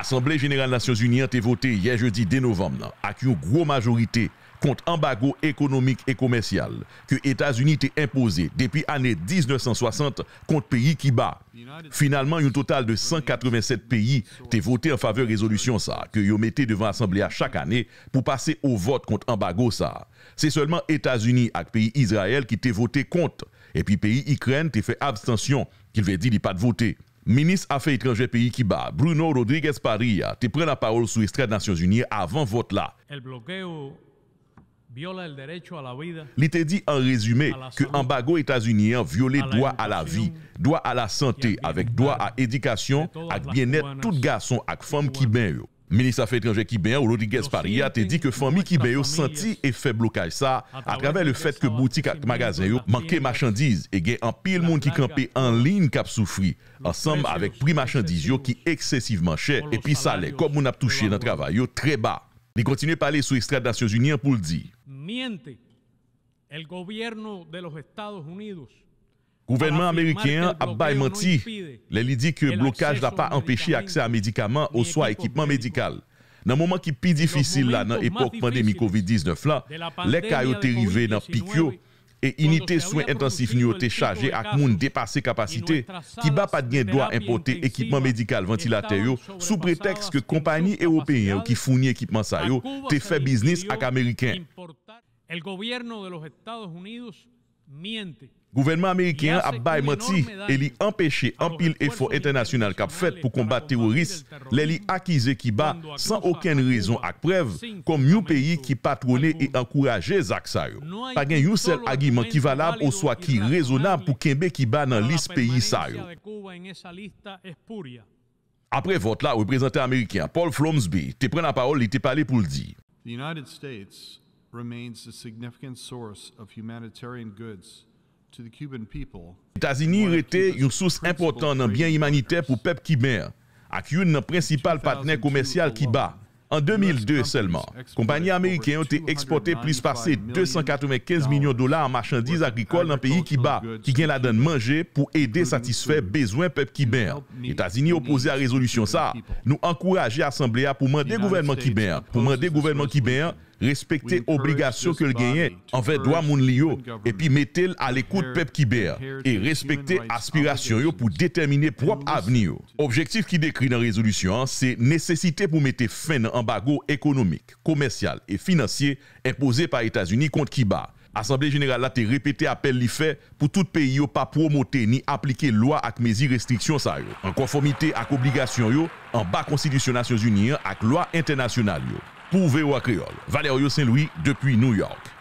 Assemblée générale des Nations Unies a voté hier jeudi 10 novembre avec une grosse majorité contre embargo économique et commercial que États-Unis ont imposé depuis l'année 1960 contre pays qui bat. Finalement, un total de 187 pays ont voté en faveur de résolution ça que yo mettez devant l'Assemblée à chaque année pour passer au vote contre embargo ça. C'est seulement États-Unis et pays Israël qui ont voté contre et puis pays Ukraine ont fait abstention qu'il veut dire qu'il pas de voter. Minis afe ekranje peyi ki ba, Bruno Rodriguez Paria, te pren la parol sou estrade Nasyons Unye avan vot la. Li te di an rezume ke ambago Etasyunyen viole doa a la vi, doa a la sante, avek doa a edikasyon ak bienet tout gason ak fom ki ben yo. Ministre fè étranger Kibè ou Rodríguez Paria te di ke fami Kibè yo senti e fè blocaj sa a travè le fèt ke boutik ak magazin yo manke machandiz e gen an pil moun ki kampe an lin kap soufri ansanm avèk pri machandiz yo ki eksesivman chè epi sa lè kom moun ap touche nan travay yo treba. Ni kontinu pale sou ekstrat da Siyozunyan pou l di. Kouvenman Amerikeyan ap bay manti le li di ki blokaj la pa empeshi aksè a medikaman ou swa ekipman medikal. Nan mouman ki pi difisil la nan epok pandemi COVID-19 la, lek a yo terive nan pik yo e ini te swen intensif ni yo te chaje ak moun depase kapasite ki ba pat gen do a impote ekipman medikal ventilater yo sou preteks ke kompani Europeyen yo ki founi ekipman sa yo te fe biznis ak Ameriken. Gouvenman Amerikyan ap bay mati e li empèche anpil efo internasyonal kap fèt pou kombat terorist le li akize kiba san oken rezon ak prev kom yon peyi ki patronè e ankourajèz ak sayo. Pag en yon sel agiman kivalab ou swa ki rezonab pou kembe kiba nan lis peyi sayo. Apre vot la, reprezentant Amerikyan Paul Flomsby te prena parol li te pale pou l di. Etasini rete yon souse important nan byan imanite pou pep kiber, ak yon nan prinsipal patnen komersyal kiba. An 2002 selman, kompanyen Ameriken yon te eksporte plis pase 295 milyon dolar an marchandiz agrikol nan peyi kiba ki gen la dan manje pou ede satisfè bezwen pep kiber. Etasini opose a rezolusyon sa, nou ankouraje Assemblea pou mande gouvenman kiber. Pou mande gouvenman kiber... Respekte obligasyon ke l genyen anve doa moun liyo e pi metel al ekout pep kiber e respekte aspirasyon yo pou determine prop avni yo. Objektif ki dekri nan rezolusyon se nesesite pou mete fen an bago ekonomik, komersyal e finansye impose pa Etasuni kont ki bar. Asamblée Générale a te repete apel li fè pou tout peyi yo pa promote ni aplike lwa ak mezi restriksyon sa yo. An konformite ak obligasyon yo, an ba konstitusyonasyon zuniyen ak lwa internasyonal yo. Pou ve ou ak reol, Valerio Saint-Louis, Depuy, New York.